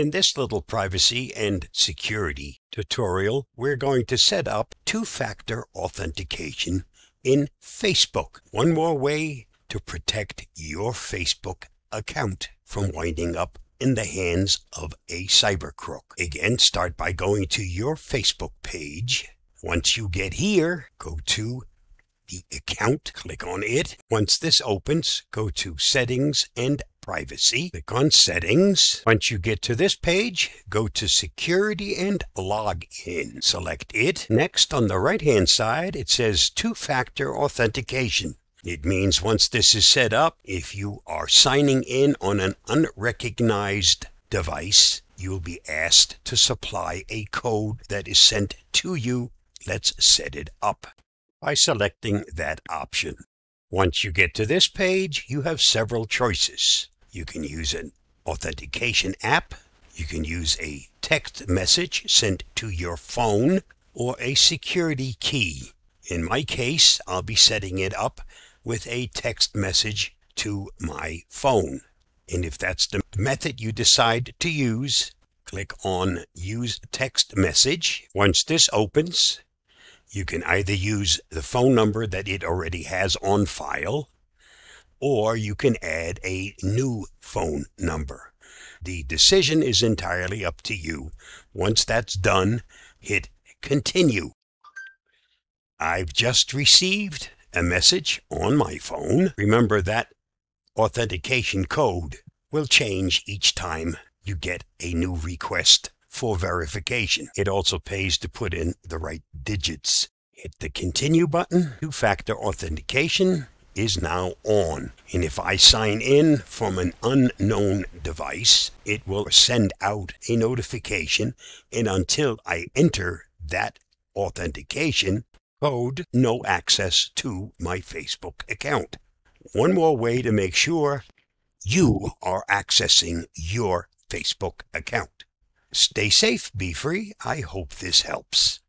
In this little privacy and security tutorial, we're going to set up two-factor authentication in Facebook. One more way to protect your Facebook account from winding up in the hands of a cyber crook. Again, start by going to your Facebook page. Once you get here, go to the account, click on it. Once this opens, go to settings and privacy. Click on settings. Once you get to this page, go to security and login. Select it. Next on the right hand side, it says two-factor authentication. It means once this is set up, if you are signing in on an unrecognized device, you'll be asked to supply a code that is sent to you. Let's set it up by selecting that option. Once you get to this page, you have several choices. You can use an authentication app. You can use a text message sent to your phone or a security key. In my case, I'll be setting it up with a text message to my phone. And if that's the method you decide to use, click on Use Text Message. Once this opens, you can either use the phone number that it already has on file or you can add a new phone number. The decision is entirely up to you. Once that's done, hit continue. I've just received a message on my phone. Remember that authentication code will change each time you get a new request for verification. It also pays to put in the right digits. Hit the continue button, two-factor authentication, is now on. And if I sign in from an unknown device, it will send out a notification. And until I enter that authentication code, no access to my Facebook account. One more way to make sure you are accessing your Facebook account. Stay safe, be free. I hope this helps.